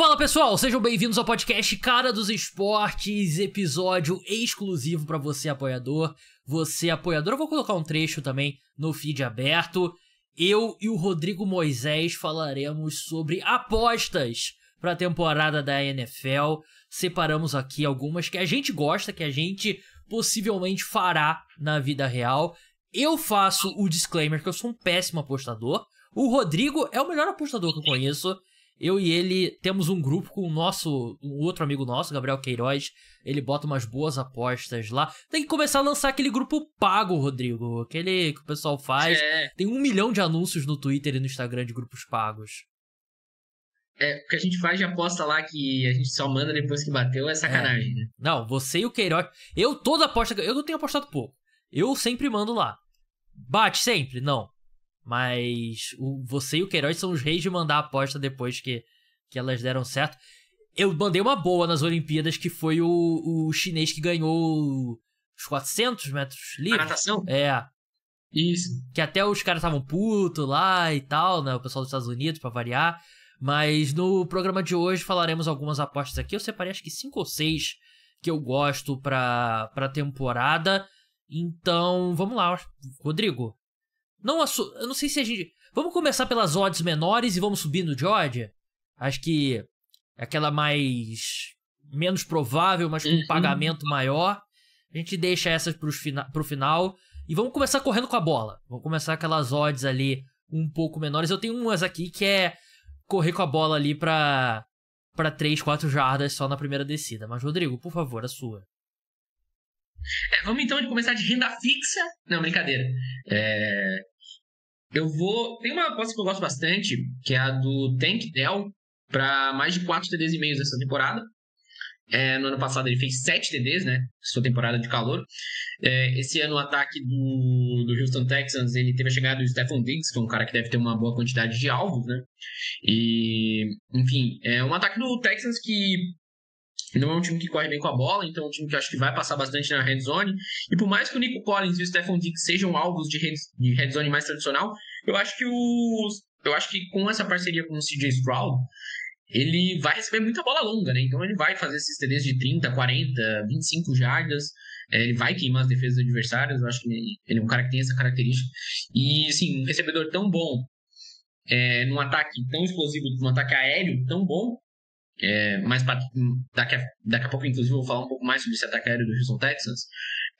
Fala pessoal, sejam bem-vindos ao podcast Cara dos Esportes, episódio exclusivo para você apoiador. Você apoiador, eu vou colocar um trecho também no feed aberto. Eu e o Rodrigo Moisés falaremos sobre apostas para a temporada da NFL. Separamos aqui algumas que a gente gosta, que a gente possivelmente fará na vida real. Eu faço o disclaimer que eu sou um péssimo apostador. O Rodrigo é o melhor apostador que eu conheço. Eu e ele temos um grupo com o nosso, um outro amigo nosso, Gabriel Queiroz. Ele bota umas boas apostas lá. Tem que começar a lançar aquele grupo pago, Rodrigo. Aquele que o pessoal faz. É. Tem um milhão de anúncios no Twitter e no Instagram de grupos pagos. É, o que a gente faz de aposta lá que a gente só manda depois que bateu é sacanagem, é. né? Não, você e o Queiroz. Eu toda aposta. Eu não tenho apostado pouco. Eu sempre mando lá. Bate sempre? Não. Mas o, você e o Queiroz são os reis de mandar a aposta depois que, que elas deram certo. Eu mandei uma boa nas Olimpíadas, que foi o, o chinês que ganhou os 400 metros livres. A natação? É. Isso. Que até os caras estavam putos lá e tal, né? O pessoal dos Estados Unidos, para variar. Mas no programa de hoje falaremos algumas apostas aqui. Eu separei acho que 5 ou 6 que eu gosto pra, pra temporada. Então, vamos lá. Rodrigo, não assu... Eu não sei se a gente. Vamos começar pelas odds menores e vamos subindo Georgia? Acho que é aquela mais. menos provável, mas com um uhum. pagamento maior. A gente deixa essas pro, fina... pro final. E vamos começar correndo com a bola. Vamos começar aquelas odds ali um pouco menores. Eu tenho umas aqui que é correr com a bola ali pra, pra 3, 4 jardas só na primeira descida. Mas, Rodrigo, por favor, a sua. É, vamos então começar de renda fixa. Não, brincadeira. É, eu vou. Tem uma aposta que eu gosto bastante, que é a do Tank Dell, para mais de 4 TDs e meio nessa temporada. É, no ano passado ele fez 7 TDs, né? Sua temporada de calor. É, esse ano o ataque do, do Houston Texans ele teve a chegada do Stephon Diggs, que é um cara que deve ter uma boa quantidade de alvos, né? E, enfim, é um ataque do Texans que não é um time que corre bem com a bola, então é um time que acho que vai passar bastante na red zone. E por mais que o Nico Collins e o Stefan Dick sejam alvos de red, de red zone mais tradicional, eu acho que os. Eu acho que com essa parceria com o CJ Stroud, ele vai receber muita bola longa, né? Então ele vai fazer esses TDs de 30, 40, 25 jardas. É, ele vai queimar as defesas adversárias. Eu acho que ele é um cara que tem essa característica. E, assim, um recebedor tão bom, é, num ataque tão explosivo, num ataque aéreo tão bom, é, mas daqui a, daqui a pouco, inclusive, eu vou falar um pouco mais sobre esse ataque aéreo do Houston Texans.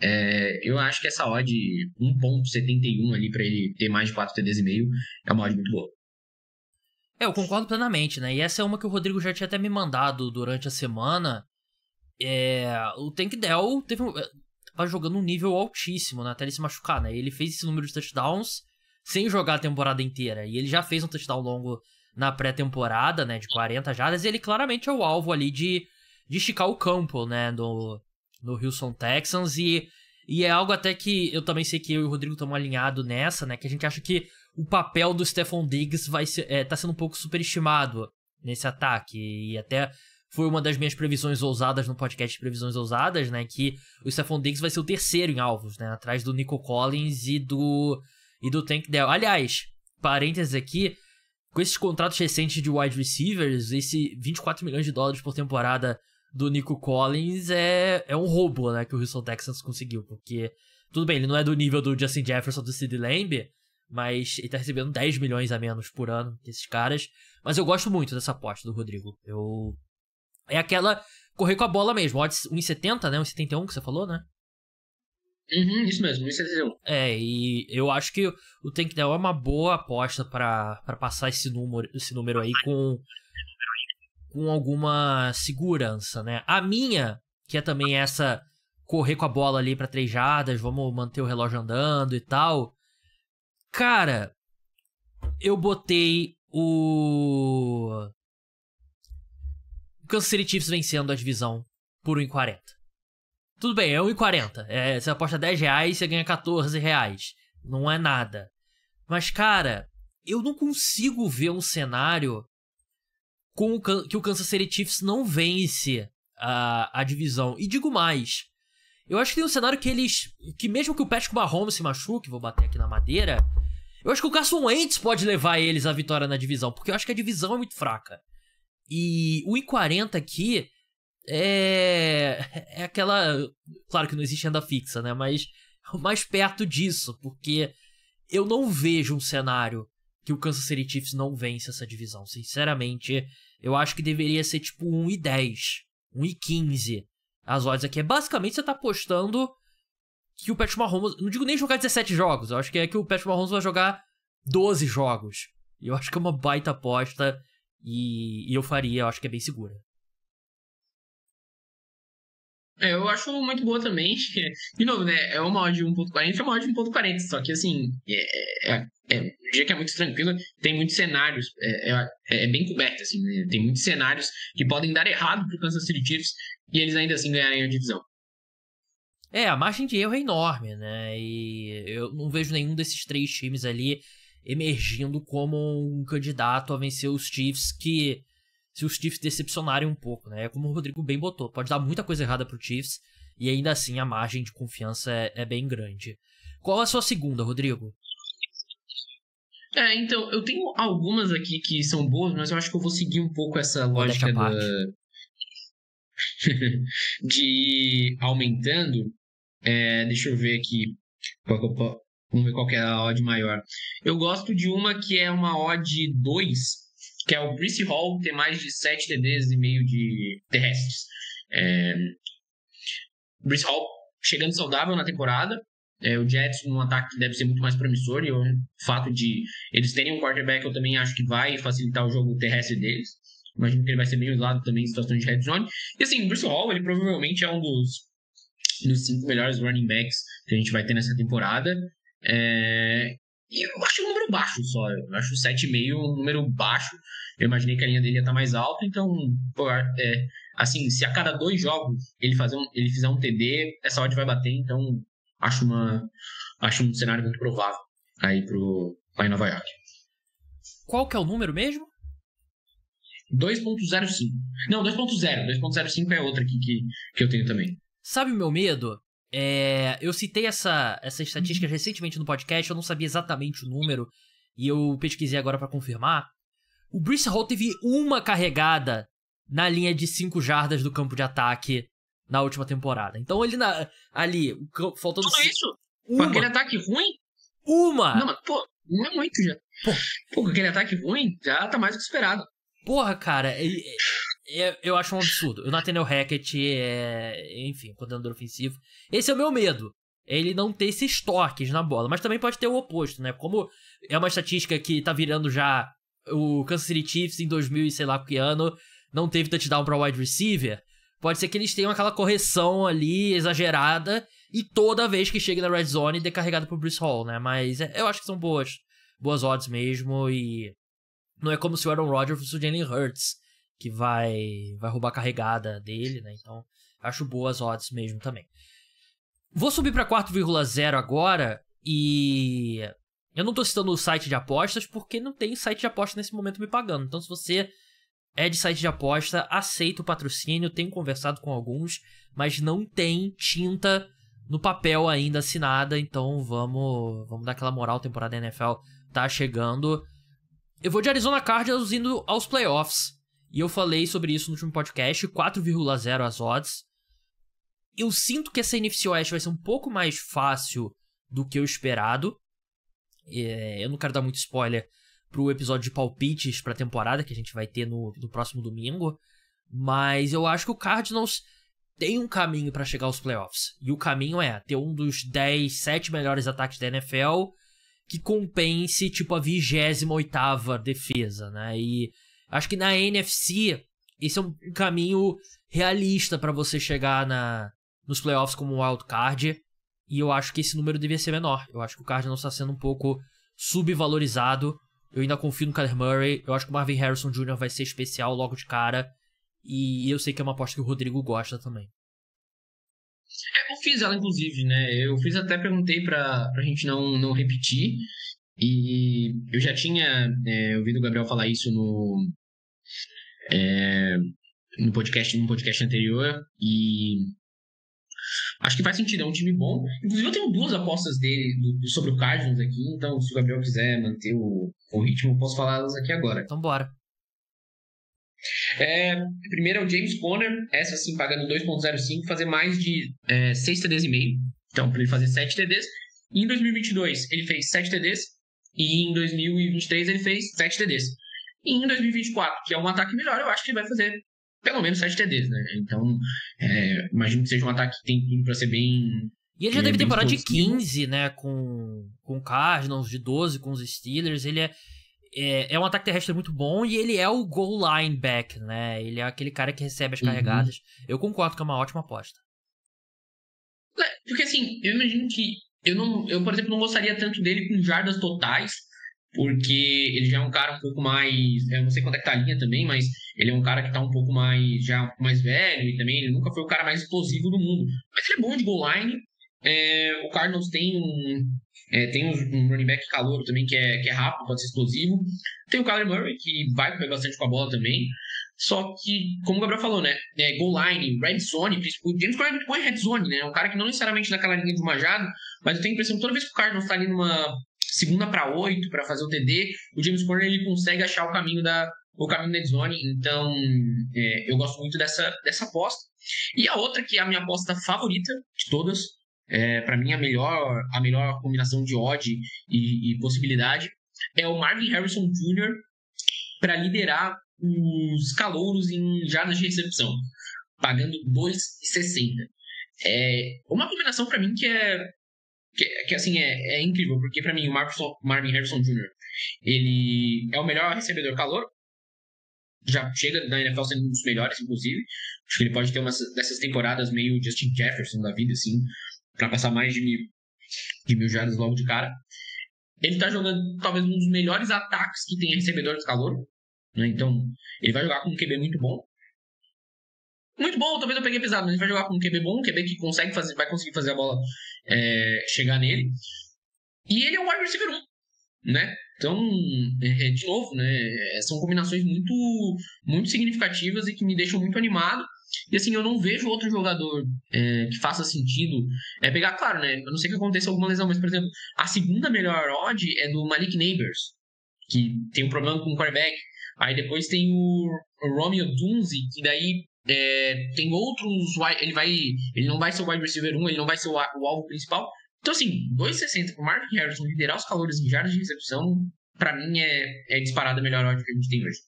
É, eu acho que essa odd 1.71 ali para ele ter mais de 4 TDs e meio é uma odd muito boa. É, eu concordo plenamente, né? E essa é uma que o Rodrigo já tinha até me mandado durante a semana. É, o Tank Dell teve um, é, tava jogando um nível altíssimo, né? Até ele se machucar, né? Ele fez esse número de touchdowns sem jogar a temporada inteira. E ele já fez um touchdown longo na pré-temporada, né, de 40 jardas, ele claramente é o alvo ali de, de esticar o campo, né, do do Houston Texans, e, e é algo até que eu também sei que eu e o Rodrigo estamos alinhados nessa, né, que a gente acha que o papel do Stephon Diggs vai ser, é, tá sendo um pouco superestimado nesse ataque, e até foi uma das minhas previsões ousadas no podcast Previsões Ousadas, né, que o Stephon Diggs vai ser o terceiro em alvos, né, atrás do Nico Collins e do, e do Tank Dell. Aliás, parênteses aqui, com esses contratos recentes de wide receivers, esse 24 milhões de dólares por temporada do Nico Collins é, é um roubo, né, que o Houston Texans conseguiu, porque tudo bem, ele não é do nível do Justin Jefferson do Sid Lamb, mas ele tá recebendo 10 milhões a menos por ano que esses caras, mas eu gosto muito dessa aposta do Rodrigo. Eu é aquela correr com a bola mesmo, odds 1.70, né, 1.71 que você falou, né? Uhum, isso mesmo, 1071. É, é, e eu acho que o Dell é uma boa aposta para passar esse número, esse número aí com, com alguma segurança, né? A minha, que é também essa correr com a bola ali para três jardas, vamos manter o relógio andando e tal. Cara, eu botei o Kansas City Chiefs vencendo a divisão por 1,40. Tudo bem, é 1,40. É, você aposta 10 reais e você ganha 14 reais. Não é nada. Mas, cara, eu não consigo ver um cenário com o que o Kansas City Chiefs não vence a, a divisão. E digo mais. Eu acho que tem um cenário que eles. que mesmo que o Patrick Mahomes se machuque, vou bater aqui na madeira. Eu acho que o Carson Wentz pode levar eles à vitória na divisão, porque eu acho que a divisão é muito fraca. E o i aqui é, é aquela. Claro que não existe renda fixa, né? Mas mais perto disso, porque eu não vejo um cenário que o Kansas City Chiefs não vence essa divisão. Sinceramente, eu acho que deveria ser tipo 1 e 10, 1 e 15. As odds aqui é basicamente você tá apostando que o Patrick Mahomes, não digo nem jogar 17 jogos, eu acho que é que o Patrick Mahomes vai jogar 12 jogos. Eu acho que é uma baita aposta e, e eu faria, eu acho que é bem segura. É, eu acho muito boa também. De novo, né? É uma odd de 1.40, é uma odd de 1.40. Só que, assim, é, é, é, um é, dia que é muito tranquilo, tem muitos cenários. É é, é, é bem coberto, assim. Né? Tem muitos cenários que podem dar errado pro Kansas City Chiefs e eles ainda assim ganharem a divisão. É, a margem de erro é enorme, né? E eu não vejo nenhum desses três times ali emergindo como um candidato a vencer os Chiefs que se os Chiefs decepcionarem um pouco, né? É como o Rodrigo bem botou, pode dar muita coisa errada pro Chiefs e ainda assim a margem de confiança é, é bem grande. Qual a sua segunda, Rodrigo? É, então, eu tenho algumas aqui que são boas, mas eu acho que eu vou seguir um pouco essa lógica da... de ir aumentando. É, deixa eu ver aqui. Vamos ver qual é a odd maior. Eu gosto de uma que é uma odd 2, que é o Brice Hall, tem mais de 7 TDs e meio de terrestres. É... Brice Hall chegando saudável na temporada. É, o Jets num ataque que deve ser muito mais promissor e o fato de eles terem um quarterback eu também acho que vai facilitar o jogo terrestre deles. Imagino que ele vai ser bem usado também em situações de red zone. E assim, o Bruce Hall, ele provavelmente é um dos, dos cinco melhores running backs que a gente vai ter nessa temporada. É, eu acho um número baixo só. Eu acho 7,5 um número baixo. Eu imaginei que a linha dele ia estar tá mais alta, então, pô, é, assim, se a cada dois jogos ele, fazer um, ele fizer um TD, essa odd vai bater, então acho, uma, acho um cenário muito provável aí pro, lá em Nova York. Qual que é o número mesmo? 2.05. Não, 2.0. 2.05 é outra aqui que, que eu tenho também. Sabe o meu medo? É, eu citei essa, essa estatística uhum. recentemente no podcast, eu não sabia exatamente o número, e eu pesquisei agora para confirmar. O Bruce Hall teve uma carregada na linha de 5 jardas do campo de ataque na última temporada. Então ele na, ali, faltando. Tudo isso? Uma. Com aquele ataque ruim? Uma! Não, mas, pô, não é muito já. Pô, pô com aquele ataque ruim, já tá mais do que esperado. Porra, cara, eu, é, eu acho um absurdo. O Nathaniel Hackett é, enfim, coordenador ofensivo. Esse é o meu medo. Ele não ter esses toques na bola. Mas também pode ter o oposto, né? Como é uma estatística que tá virando já o Kansas City Chiefs em 2000 e sei lá que ano, não teve touchdown para wide receiver. Pode ser que eles tenham aquela correção ali exagerada e toda vez que chega na red zone dê carregado pro Bruce Hall, né? Mas é, eu acho que são boas, boas odds mesmo e não é como se o Aaron Rodgers fosse o Jalen Hurts que vai vai roubar a carregada dele, né? Então, acho boas odds mesmo também. Vou subir para 4,0 agora e eu não tô citando o site de apostas porque não tem site de aposta nesse momento me pagando. Então, se você é de site de aposta, aceita o patrocínio, tenho conversado com alguns, mas não tem tinta no papel ainda assinada, então vamos, vamos dar aquela moral, temporada NFL tá chegando. Eu vou de Arizona Cardinals indo aos playoffs. E eu falei sobre isso no último podcast, 4,0 as odds. Eu sinto que essa NFC West vai ser um pouco mais fácil do que o esperado. É, eu não quero dar muito spoiler pro episódio de palpites pra temporada que a gente vai ter no, no próximo domingo. Mas eu acho que o Cardinals tem um caminho para chegar aos playoffs. E o caminho é ter um dos 10, 7 melhores ataques da NFL que compense, tipo, a 28 defesa, né? E Acho que na NFC, esse é um caminho realista para você chegar na, nos playoffs como wild card. E eu acho que esse número devia ser menor. Eu acho que o não está sendo um pouco subvalorizado. Eu ainda confio no Kyler Murray. Eu acho que o Marvin Harrison Jr. vai ser especial logo de cara. E eu sei que é uma aposta que o Rodrigo gosta também. É, eu fiz ela, inclusive, né? Eu fiz até perguntei pra, pra gente não, não repetir. E eu já tinha é, ouvido o Gabriel falar isso no, é, no podcast, no podcast anterior e acho que faz sentido, é um time bom. Inclusive eu tenho duas apostas dele do, sobre o Cardinals aqui, então se o Gabriel quiser manter o, o ritmo, eu posso falá-las aqui agora. Então bora. É, primeiro é o James Conner, essa assim pagando 2.05, fazer mais de é, 6 TDs e meio. Então, para ele fazer 7 TDs. E em 2022 ele fez 7 TDs e em 2023 ele fez 7 TDs em 2024, que é um ataque melhor, eu acho que ele vai fazer pelo menos 7 TDs, né? Então, é, imagino que seja um ataque que tem tudo para ser bem. E ele já teve é, temporada explosivo. de 15, né? Com, com Cardinals, de 12 com os Steelers. Ele é, é, é, um ataque terrestre muito bom e ele é o goal line back, né? Ele é aquele cara que recebe as uhum. carregadas. Uhum. Eu concordo que é uma ótima aposta. É, porque assim, eu imagino que. Eu, não, eu, por exemplo, não gostaria tanto dele com jardas totais, porque ele já é um cara um pouco mais. Eu não sei quanto é que tá a linha também, mas ele é um cara que tá um pouco mais já mais velho e também ele nunca foi o cara mais explosivo do mundo. Mas ele é bom de goal line. É, o Cardinals tem um. É, tem um running back calor também que é, que é rápido, pode ser explosivo. Tem o Kyler Murray, que vai correr bastante com a bola também. Só que, como o Gabriel falou, né? É, goal line, red zone, o James Conner é red zone, né? É um cara que não necessariamente tá naquela linha de majado, mas eu tenho a impressão que toda vez que o Cardinals tá ali numa segunda para oito para fazer o TD, o James Conner ele consegue achar o caminho da o caminho da zone, então é, eu gosto muito dessa dessa aposta. E a outra que é a minha aposta favorita de todas, é, para mim a melhor a melhor combinação de odd e, e possibilidade é o Marvin Harrison Jr. para liderar os calouros em jardas de recepção, pagando 2,60. É uma combinação para mim que é que, que assim, é, é incrível, porque para mim o Marvin Harrison Jr., ele é o melhor recebedor calor. Já chega da NFL sendo um dos melhores, inclusive. Acho que ele pode ter uma dessas temporadas meio Justin Jefferson da vida, assim, para passar mais de mil, de mil jardas logo de cara. Ele tá jogando talvez um dos melhores ataques que tem de calor. Né? Então, ele vai jogar com um QB muito bom. Muito bom, talvez eu peguei pesado, mas ele vai jogar com um QB bom, um QB que consegue fazer, vai conseguir fazer a bola é, chegar nele. E ele é o wide receiver 1, né? Então, é, é, de novo, né? É, são combinações muito, muito significativas e que me deixam muito animado. E assim, eu não vejo outro jogador é, que faça sentido. É pegar, claro, né? A não sei que aconteça alguma lesão, mas, por exemplo, a segunda melhor odd é do Malik Neighbors, que tem um problema com o quarterback. Aí depois tem o, o Romeo Dunze, que daí é, tem outros. Ele vai. Ele não vai ser o wide receiver 1, ele não vai ser o, o alvo principal. Então, assim, 2,60 para o Marvin Harrison liderar os calores em jardas de recepção, para mim é, é disparada a melhor odd que a gente tem hoje.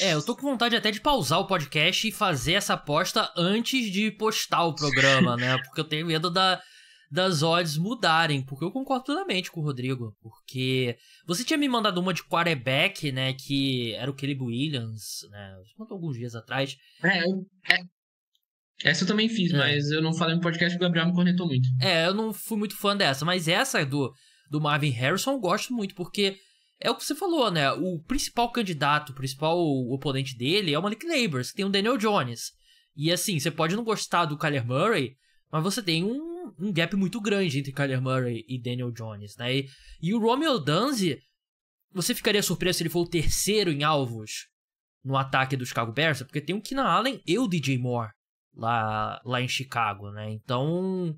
É, eu tô com vontade até de pausar o podcast e fazer essa aposta antes de postar o programa, né? Porque eu tenho medo da, das odds mudarem, porque eu concordo totalmente com o Rodrigo, porque você tinha me mandado uma de quarterback, né, que era o Caleb Williams, né, quanto alguns dias atrás. É, é, essa eu também fiz, é. mas eu não falei no podcast o Gabriel me conectou muito. É, eu não fui muito fã dessa, mas essa do, do Marvin Harrison eu gosto muito, porque é o que você falou, né? O principal candidato, o principal oponente dele é o Malik Neighbors, que tem o Daniel Jones. E assim, você pode não gostar do Kyler Murray, mas você tem um um, gap muito grande entre Kyler Murray e Daniel Jones, né? E, e o Romeo Danzi, você ficaria surpreso se ele for o terceiro em alvos no ataque dos Chicago Bears? Porque tem o Kina Allen e o DJ Moore lá, lá em Chicago, né? Então,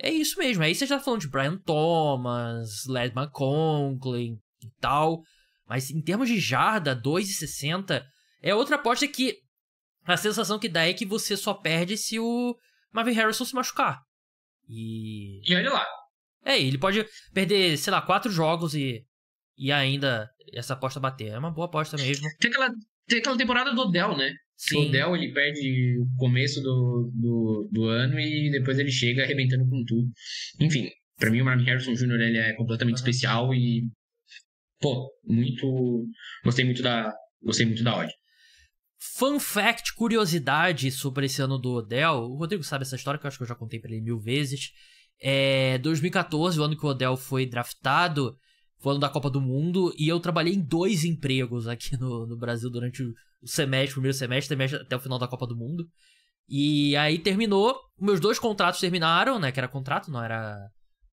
é isso mesmo. Aí você já tá falando de Brian Thomas, Led McConklin e tal. Mas em termos de jarda, 2,60 é outra aposta que a sensação que dá é que você só perde se o Marvin Harrison se machucar. E. E olha lá. É, ele pode perder, sei lá, quatro jogos e, e ainda essa aposta bater. É uma boa aposta mesmo. Tem aquela, tem aquela temporada do Odell, né? Sim. O Odell ele perde o começo do, do, do, ano e depois ele chega arrebentando com tudo. Enfim, para mim o Marvin Harrison Jr. ele é completamente especial e pô, muito gostei muito da gostei muito da odd. Fun fact, curiosidade sobre esse ano do Odell. O Rodrigo sabe essa história que eu acho que eu já contei pra ele mil vezes. É 2014, o ano que o Odell foi draftado, foi o ano da Copa do Mundo, e eu trabalhei em dois empregos aqui no, no Brasil durante o semestre, primeiro semestre, semestre, até o final da Copa do Mundo. E aí terminou, meus dois contratos terminaram, né? Que era contrato, não era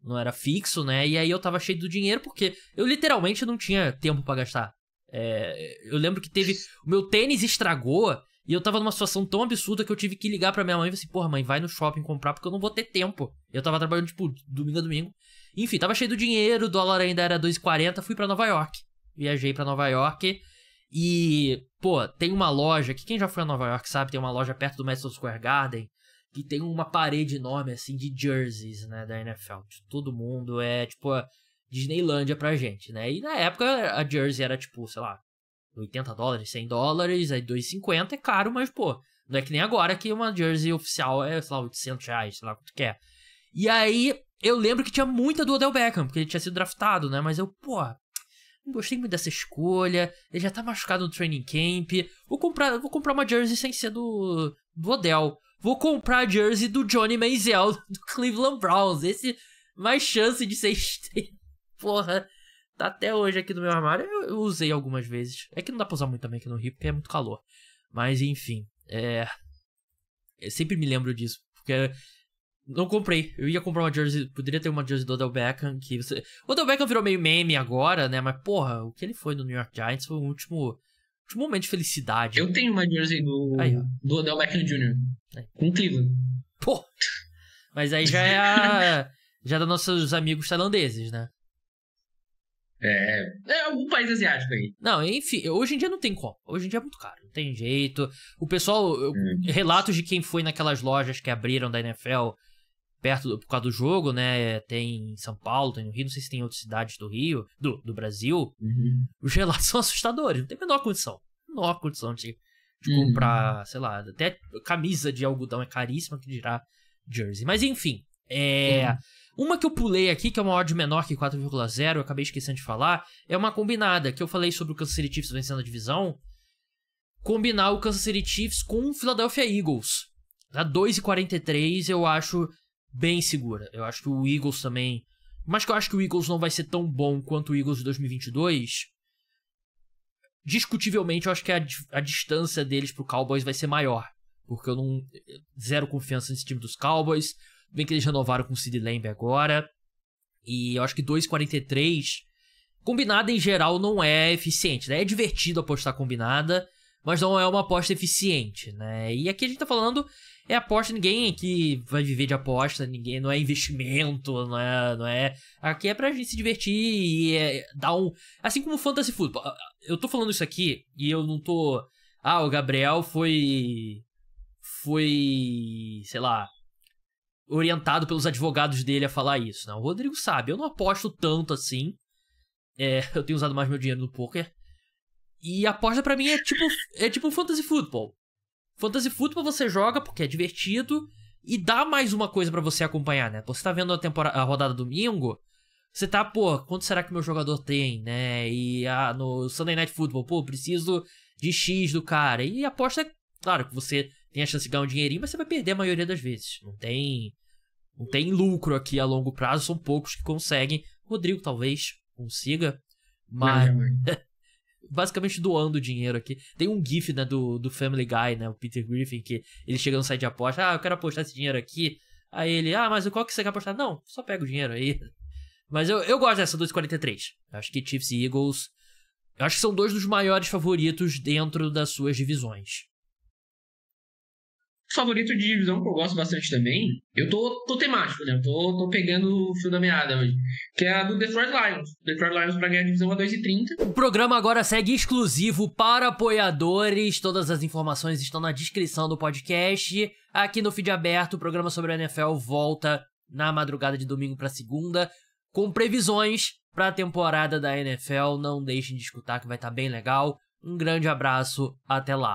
não era fixo, né? E aí eu tava cheio do dinheiro porque eu literalmente não tinha tempo para gastar. É, eu lembro que teve. O meu tênis estragou e eu tava numa situação tão absurda que eu tive que ligar pra minha mãe e falei assim: porra, mãe, vai no shopping comprar porque eu não vou ter tempo. Eu tava trabalhando, tipo, domingo a domingo. Enfim, tava cheio do dinheiro, o dólar ainda era 2,40, fui para Nova York. Viajei para Nova York e, pô, tem uma loja, que quem já foi a Nova York sabe, tem uma loja perto do Madison Square Garden que tem uma parede enorme, assim, de jerseys, né, da NFL. De todo mundo, é, tipo, Disneylândia pra gente, né? E na época a Jersey era tipo, sei lá, 80 dólares, 100 dólares, aí 2,50 é caro, mas pô, não é que nem agora que uma Jersey oficial é, sei lá, 800 reais, sei lá quanto que é. E aí eu lembro que tinha muita do Odell Beckham, porque ele tinha sido draftado, né? Mas eu, pô, não gostei muito dessa escolha, ele já tá machucado no training camp, vou comprar, vou comprar uma Jersey sem ser do, do Odell. Vou comprar a Jersey do Johnny Manziel, do Cleveland Browns, esse mais chance de ser estrela porra, tá até hoje aqui no meu armário. Eu, eu usei algumas vezes. É que não dá pra usar muito também aqui no Rio, porque é muito calor. Mas enfim, é. Eu sempre me lembro disso. Porque não comprei. Eu ia comprar uma jersey. Poderia ter uma jersey do Odell Beckham. Que você... O Odell Beckham virou meio meme agora, né? Mas, porra, o que ele foi no New York Giants foi o último, último momento de felicidade. Eu tenho uma jersey do, aí, do Odell Beckham Jr. Aí. Com Cleveland. Pô! Mas aí já é a... já é dos nossos amigos tailandeses, né? É, é algum país asiático aí. Não, enfim, hoje em dia não tem como. Hoje em dia é muito caro, não tem jeito. O pessoal, eu, hum. relatos de quem foi naquelas lojas que abriram da NFL perto do, por causa do jogo, né? Tem em São Paulo, tem no Rio, não sei se tem em outras cidades do Rio, do, do Brasil. Uhum. Os relatos são assustadores, não tem a menor condição. Menor condição de, de uhum. comprar, sei lá, até camisa de algodão é caríssima que dirá jersey. Mas enfim, é. Uhum. Uma que eu pulei aqui, que é uma odd menor que 4,0, eu acabei esquecendo de falar, é uma combinada, que eu falei sobre o Kansas City Chiefs vencendo a divisão. Combinar o Kansas City Chiefs com o Philadelphia Eagles. a 2,43 eu acho bem segura. Eu acho que o Eagles também... Mas que eu acho que o Eagles não vai ser tão bom quanto o Eagles de 2022. Discutivelmente, eu acho que a, a distância deles pro Cowboys vai ser maior. Porque eu não... Zero confiança nesse time dos Cowboys. Bem que eles renovaram com o Sid Lamb agora. E eu acho que 2,43 combinada em geral não é eficiente, né? É divertido apostar combinada, mas não é uma aposta eficiente, né? E aqui a gente tá falando é aposta, ninguém aqui vai viver de aposta, ninguém, não é investimento, não é, não é. Aqui é pra gente se divertir e é, dar um, assim como fantasy football. Eu tô falando isso aqui e eu não tô, ah, o Gabriel foi foi, sei lá, orientado pelos advogados dele a falar isso, né? O Rodrigo sabe, eu não aposto tanto assim. É, eu tenho usado mais meu dinheiro no poker. E aposta para mim é tipo é tipo um fantasy football. Fantasy football você joga porque é divertido e dá mais uma coisa para você acompanhar, né? Você tá vendo a temporada a rodada domingo, você tá, pô, quanto será que meu jogador tem, né? E ah, no Sunday Night Football, pô, preciso de X do cara. E aposta, é, claro, que você tem a chance de ganhar um dinheirinho, mas você vai perder a maioria das vezes. Não tem não tem lucro aqui a longo prazo, são poucos que conseguem. Rodrigo talvez consiga, mas basicamente doando dinheiro aqui. Tem um gif né, do, do Family Guy, né, o Peter Griffin, que ele chega no site de aposta, ah, eu quero apostar esse dinheiro aqui. Aí ele, ah, mas qual que você quer apostar? Não, só pega o dinheiro aí. Mas eu, eu gosto dessa 2,43. Acho que Chiefs e Eagles, eu acho que são dois dos maiores favoritos dentro das suas divisões favorito de divisão que eu gosto bastante também. Eu tô, tô temático, né? Eu tô, tô pegando o fio da meada hoje. Que é a do Detroit Lions. Detroit Lions pra ganhar a divisão a 2,30. O programa agora segue exclusivo para apoiadores. Todas as informações estão na descrição do podcast. Aqui no feed aberto, o programa sobre a NFL volta na madrugada de domingo para segunda. Com previsões para a temporada da NFL. Não deixem de escutar que vai estar tá bem legal. Um grande abraço, até lá.